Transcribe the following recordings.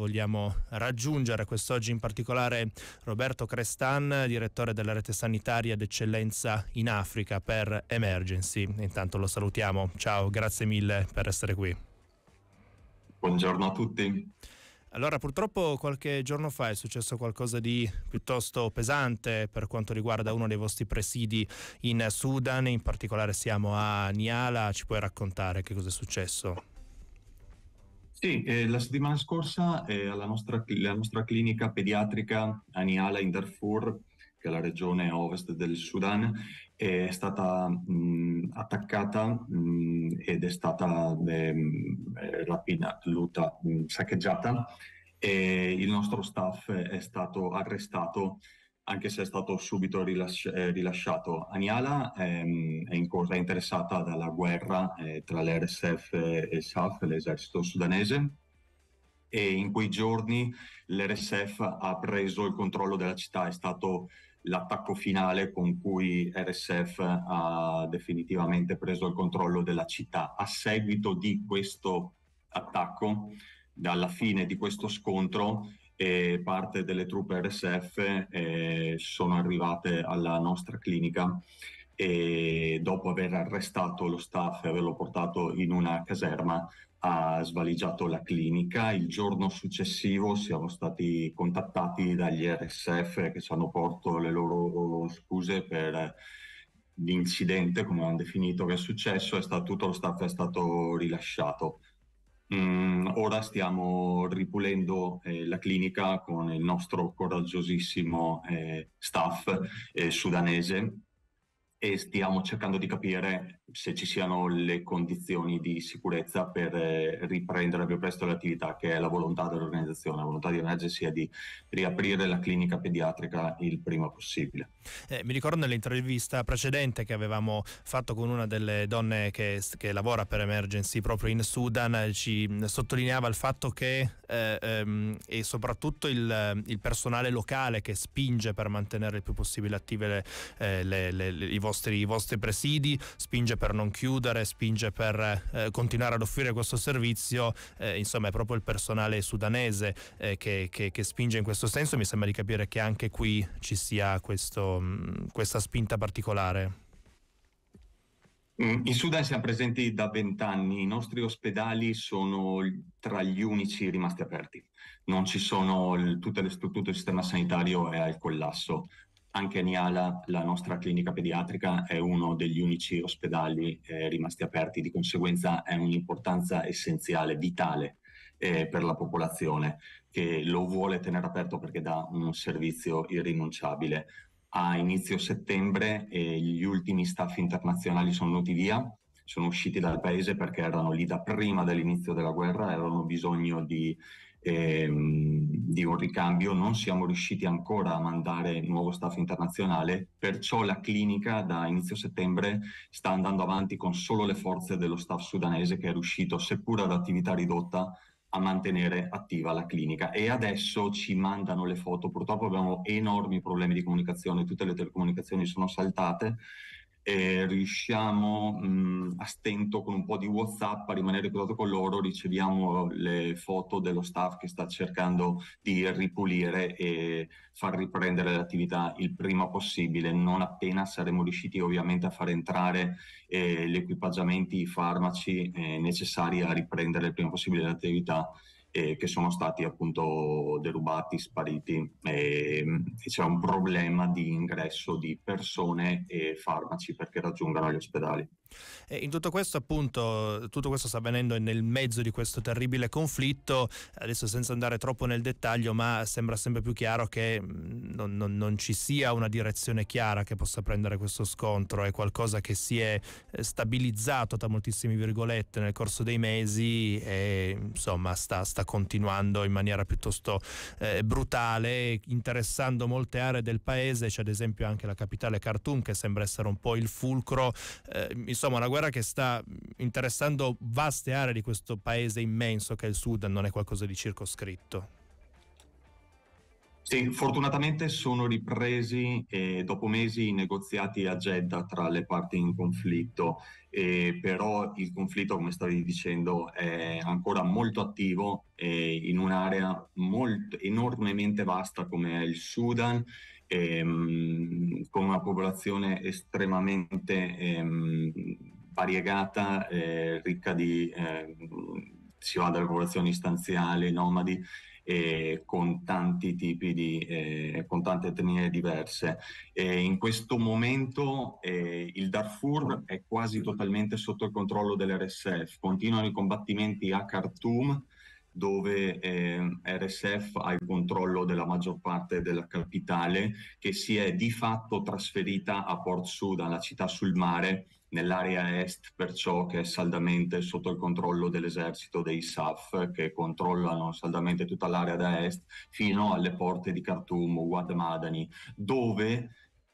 vogliamo raggiungere. Quest'oggi in particolare Roberto Crestan, direttore della rete sanitaria d'eccellenza in Africa per Emergency. Intanto lo salutiamo. Ciao, grazie mille per essere qui. Buongiorno a tutti. Allora, purtroppo qualche giorno fa è successo qualcosa di piuttosto pesante per quanto riguarda uno dei vostri presidi in Sudan, in particolare siamo a Niala, ci puoi raccontare che cosa è successo? Sì, eh, la settimana scorsa eh, alla nostra, la nostra clinica pediatrica a Niala in Darfur, che è la regione ovest del Sudan, è stata mh, attaccata mh, ed è stata ehm, eh, mh, rapinata, saccheggiata e il nostro staff è stato arrestato anche se è stato subito rilasci- eh, rilasciato. Aniala ehm, è, in corsa, è interessata dalla guerra eh, tra l'RSF e il SAF, l'esercito sudanese, e in quei giorni l'RSF ha preso il controllo della città, è stato l'attacco finale con cui RSF ha definitivamente preso il controllo della città. A seguito di questo attacco, dalla fine di questo scontro, e parte delle truppe RSF eh, sono arrivate alla nostra clinica e dopo aver arrestato lo staff e averlo portato in una caserma ha svaligiato la clinica. Il giorno successivo siamo stati contattati dagli RSF che ci hanno portato le loro scuse per l'incidente, come hanno definito, che è successo, e tutto lo staff è stato rilasciato. Mm, ora stiamo ripulendo eh, la clinica con il nostro coraggiosissimo eh, staff eh, sudanese e stiamo cercando di capire se ci siano le condizioni di sicurezza per eh, riprendere più presto l'attività che è la volontà dell'organizzazione. La volontà di Energy è di riaprire la clinica pediatrica il prima possibile. Eh, mi ricordo nell'intervista precedente che avevamo fatto con una delle donne che, che lavora per Emergency proprio in Sudan, eh, ci sottolineava il fatto che eh, ehm, e soprattutto il, il, personale locale che spinge per mantenere il più possibile attive le, eh, le, le, i volontari vostri, i vostri presidi, spinge per non chiudere, spinge per eh, continuare ad offrire questo servizio, eh, insomma è proprio il personale sudanese eh, che, che, che, spinge in questo senso, mi sembra di capire che anche qui ci sia questo, mh, mm, questa spinta particolare. Mm, in Sudan siamo presenti da vent'anni, i nostri ospedali sono tra gli unici rimasti aperti, non ci sono, il, tutto, il, tutto il sistema sanitario è al collasso, anche a Niala la nostra clinica pediatrica è uno degli unici ospedali eh, rimasti aperti, di conseguenza è un'importanza essenziale, vitale eh, per la popolazione che lo vuole tenere aperto perché dà un servizio irrinunciabile. A inizio settembre eh, gli ultimi staff internazionali sono venuti via, sono usciti dal paese perché erano lì da prima dell'inizio della guerra, avevano bisogno di ehm, di un ricambio, non siamo riusciti ancora a mandare nuovo staff internazionale, perciò la clinica da inizio settembre sta andando avanti con solo le forze dello staff sudanese che è riuscito, seppur ad attività ridotta, a mantenere attiva la clinica e adesso ci mandano le foto, purtroppo abbiamo enormi problemi di comunicazione, tutte le telecomunicazioni sono saltate, eh, riusciamo mh, a stento con un po' di WhatsApp a rimanere in contatto con loro, riceviamo le foto dello staff che sta cercando di ripulire e far riprendere l'attività il prima possibile, non appena saremo riusciti ovviamente a far entrare eh, gli equipaggiamenti, i farmaci eh, necessari a riprendere il prima possibile l'attività eh, che sono stati appunto derubati, spariti e mm, c'è un problema di ingresso di persone e farmaci perché raggiungano gli ospedali. E in tutto questo appunto, tutto questo sta avvenendo nel mezzo di questo terribile conflitto, adesso senza andare troppo nel dettaglio, ma sembra sempre più chiaro che mm, non, non, non ci sia una direzione chiara che possa prendere questo scontro, è qualcosa che si è eh, stabilizzato tra moltissime virgolette nel corso dei mesi e insomma sta, sta continuando in maniera piuttosto eh, brutale, interessando molte aree del paese, c'è ad esempio anche la capitale Khartoum che sembra essere un po' il fulcro. Eh, insomma una guerra che sta interessando vaste aree di questo paese immenso che è il Sudan, non è qualcosa di circoscritto. Sì, fortunatamente sono ripresi eh, dopo mesi i negoziati a Jeddah tra le parti in conflitto, eh, però il conflitto, come stavi dicendo, è ancora molto attivo eh, in un'area molto, enormemente vasta come è il Sudan ehm, con una popolazione estremamente ehm, variegata, eh, ricca di, eh, si va dalle popolazioni stanziali, nomadi, eh, con tanti tipi di, eh, con tante etnie diverse. E in questo momento eh, il Darfur è quasi totalmente sotto il controllo dell'RSF, continuano i combattimenti a Khartoum, dove eh, RSF ha il controllo della maggior parte della capitale che si è di fatto trasferita a Port Sudan, la città sul mare, nell'area est, perciò che è saldamente sotto il controllo dell'esercito dei SAF che controllano saldamente tutta l'area da est fino alle porte di Khartoum o Guatemadani, dove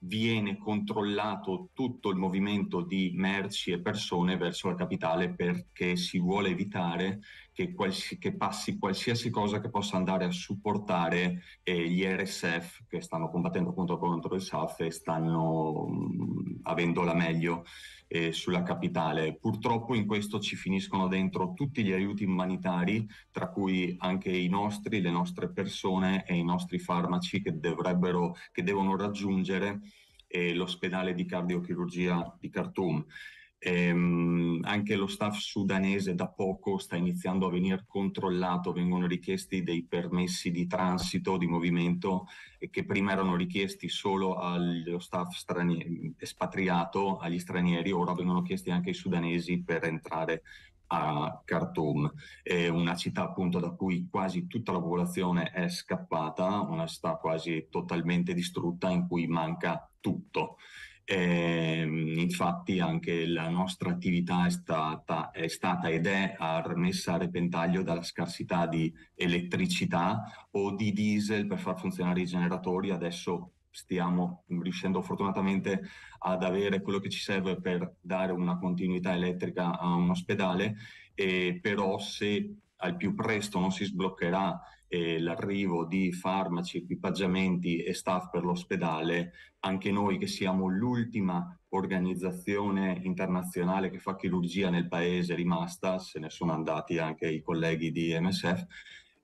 viene controllato tutto il movimento di merci e persone verso la capitale perché si vuole evitare che, qualsi, che passi qualsiasi cosa che possa andare a supportare eh, gli RSF che stanno combattendo contro, contro il SAF e stanno mh, mm, avendo la meglio eh, sulla capitale. Purtroppo in questo ci finiscono dentro tutti gli aiuti umanitari, tra cui anche i nostri, le nostre persone e i nostri farmaci che, che devono raggiungere eh, l'ospedale di cardiochirurgia di Khartoum. Ehm, anche lo staff sudanese da poco sta iniziando a venire controllato, vengono richiesti dei permessi di transito, di movimento, che prima erano richiesti solo allo staff straniero, espatriato, agli stranieri, ora vengono chiesti anche ai sudanesi per entrare a Khartoum, è una città appunto da cui quasi tutta la popolazione è scappata, una città quasi totalmente distrutta in cui manca tutto. Eh, infatti anche la nostra attività è stata, è stata, ed è messa a repentaglio dalla scarsità di elettricità o di diesel per far funzionare i generatori. Adesso stiamo riuscendo fortunatamente ad avere quello che ci serve per dare una continuità elettrica a un ospedale, eh, però se al più presto non si sbloccherà eh, l'arrivo di farmaci, equipaggiamenti e staff per l'ospedale, anche noi che siamo l'ultima organizzazione internazionale che fa chirurgia nel paese rimasta, se ne sono andati anche i colleghi di MSF,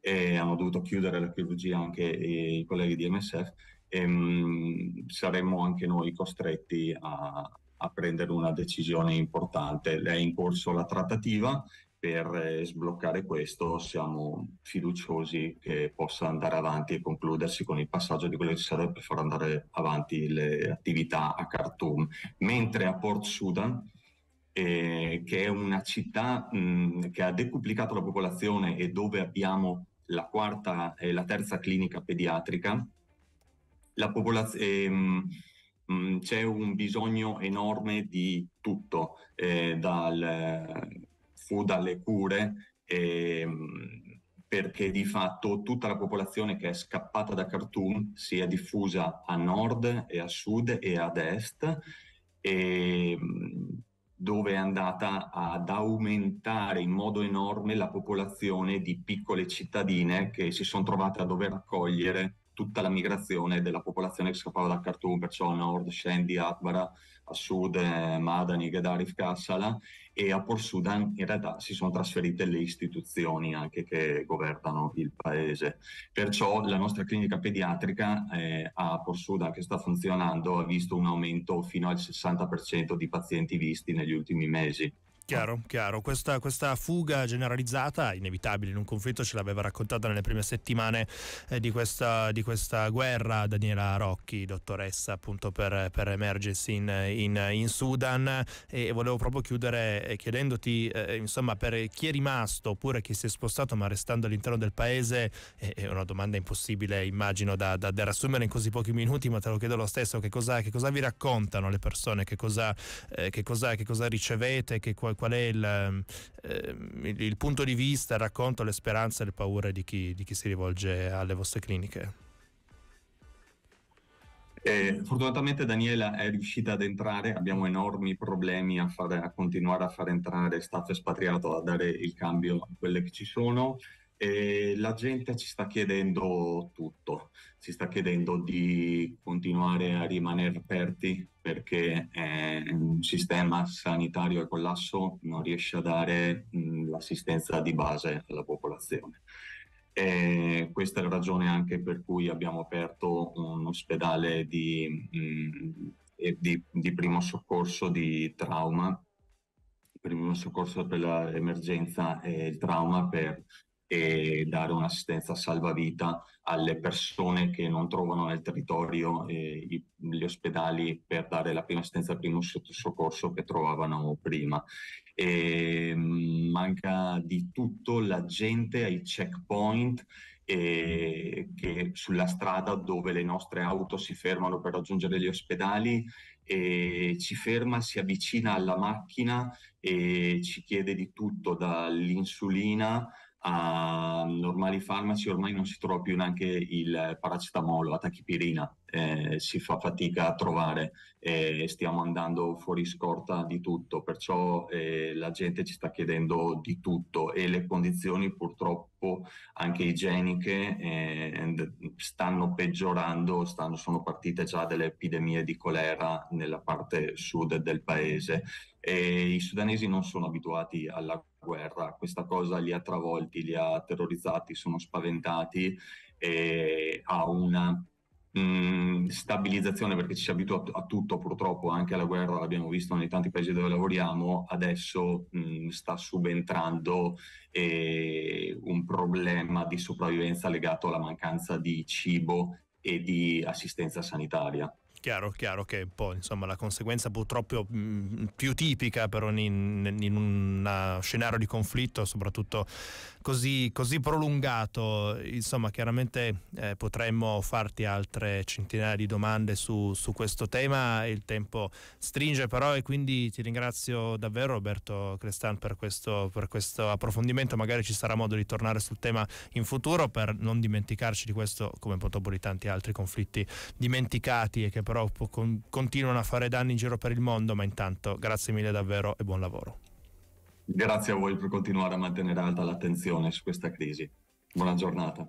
e hanno dovuto chiudere la chirurgia anche i colleghi di MSF, e, ehm, saremmo anche noi costretti a, a prendere una decisione importante. È in corso la trattativa per eh, sbloccare questo siamo fiduciosi che possa andare avanti e concludersi con il passaggio di quello che serve per far andare avanti le attività a Khartoum. Mentre a Port Sudan, eh, che è una città mh, che ha decuplicato la popolazione e dove abbiamo la quarta e eh, la terza clinica pediatrica, popolaz- ehm, mh, c'è un bisogno enorme di tutto, eh, dal o dalle cure, ehm, perché di fatto tutta la popolazione che è scappata da Khartoum si è diffusa a nord e a sud e ad est, e, ehm, dove è andata ad aumentare in modo enorme la popolazione di piccole cittadine che si sono trovate a dover accogliere tutta la migrazione della popolazione che scappava da Khartoum, perciò a nord Shendi, Atbara, a sud eh, Madani, Ghadarif, Kassala e a Port Sudan in realtà si sono trasferite le istituzioni anche che governano il paese. Perciò la nostra clinica pediatrica eh, a Port Sudan che sta funzionando ha visto un aumento fino al 60% di pazienti visti negli ultimi mesi. Chiaro, chiaro. Questa, questa, fuga generalizzata, inevitabile in un conflitto, ce l'aveva raccontata nelle prime settimane eh, di, questa, di, questa, guerra Daniela Rocchi, dottoressa appunto per, per Emergency in, in, in, Sudan. E volevo proprio chiudere eh, chiedendoti, eh, insomma, per chi è rimasto oppure chi si è spostato ma restando all'interno del paese, eh, è una domanda impossibile, immagino, da, da, da, riassumere in così pochi minuti, ma te lo chiedo lo stesso, che cosa, che cosa vi raccontano le persone, che cosa, eh, che cosa, che cosa ricevete, che qual è il, eh, il punto di vista, il racconto, le speranze e le paure di chi, di chi si rivolge alle vostre cliniche? Eh, fortunatamente Daniela è riuscita ad entrare, abbiamo enormi problemi a, fare, a, continuare a far entrare staff espatriato, a dare il cambio a quelle che ci sono. E la gente ci sta chiedendo tutto, ci sta chiedendo di continuare a rimanere aperti perché eh, un sistema sanitario a collasso non riesce a dare mh, mm, l'assistenza di base alla popolazione. E questa è la ragione anche per cui abbiamo aperto un ospedale di, mh, mm, di, di primo soccorso di trauma, primo soccorso per l'emergenza e il trauma per e dare un'assistenza salvavita alle persone che non trovano nel territorio eh, gli ospedali per dare la prima assistenza al primo soccorso che trovavano prima. E, ehm, manca di tutto la gente ai checkpoint eh, che sulla strada dove le nostre auto si fermano per raggiungere gli ospedali e ci ferma, si avvicina alla macchina e ci chiede di tutto, dall'insulina a normali farmaci ormai non si trova più neanche il paracetamolo, la tachipirina, eh, si fa fatica a trovare e eh, stiamo andando fuori scorta di tutto, perciò eh, la gente ci sta chiedendo di tutto e le condizioni purtroppo anche igieniche eh, stanno peggiorando, stanno, sono partite già delle epidemie di colera nella parte sud del paese e i sudanesi non sono abituati alla guerra. Questa cosa li ha travolti, li ha terrorizzati, sono spaventati e ha una mh, mm, stabilizzazione perché ci si abitua a tutto purtroppo anche alla guerra l'abbiamo visto nei tanti paesi dove lavoriamo adesso mh, mm, sta subentrando eh, un problema di sopravvivenza legato alla mancanza di cibo e di assistenza sanitaria chiaro, chiaro che poi insomma, la conseguenza purtroppo mh, mm, più tipica per un, in, in un scenario di conflitto, soprattutto così, così prolungato, insomma chiaramente eh, potremmo farti altre centinaia di domande su, su, questo tema, il tempo stringe però e quindi ti ringrazio davvero Roberto Crestan per questo, per questo approfondimento, magari ci sarà modo di tornare sul tema in futuro per non dimenticarci di questo come purtroppo di tanti altri conflitti dimenticati e che però però con, continuano a fare danni in giro per il mondo, ma intanto grazie mille davvero e buon lavoro. Grazie a voi per continuare a mantenere alta l'attenzione su questa crisi. Buona giornata.